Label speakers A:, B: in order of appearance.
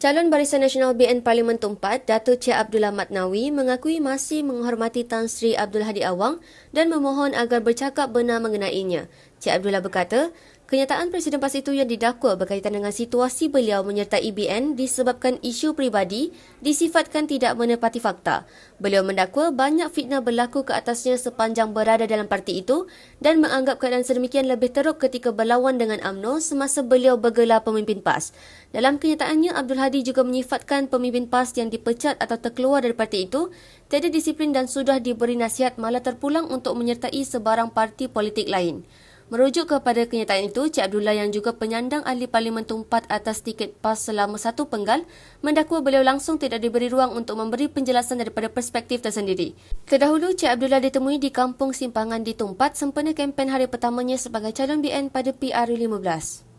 A: Calon Barisan Nasional BN Parlimen Tumpat, Datuk Cik Abdullah Matnawi mengakui masih menghormati Tan Sri Abdul Hadi Awang dan memohon agar bercakap benar mengenainya. Cik Abdullah berkata, Kenyataan Presiden PAS itu yang didakwa berkaitan dengan situasi beliau menyertai EBN disebabkan isu peribadi disifatkan tidak menepati fakta. Beliau mendakwa banyak fitnah berlaku ke atasnya sepanjang berada dalam parti itu dan menganggap keadaan sedemikian lebih teruk ketika berlawan dengan AMNO semasa beliau bergelar pemimpin PAS. Dalam kenyataannya, Abdul Hadi juga menyifatkan pemimpin PAS yang dipecat atau terkeluar dari parti itu tiada disiplin dan sudah diberi nasihat malah terpulang untuk menyertai sebarang parti politik lain. Merujuk kepada kenyataan itu, Cik Abdullah yang juga penyandang ahli Parlimen Tumpat atas tiket PAS selama satu penggal, mendakwa beliau langsung tidak diberi ruang untuk memberi penjelasan daripada perspektif tersendiri. Terdahulu, Cik Abdullah ditemui di Kampung Simpangan di Tumpat sempena kempen hari pertamanya sebagai calon BN pada PRU 15.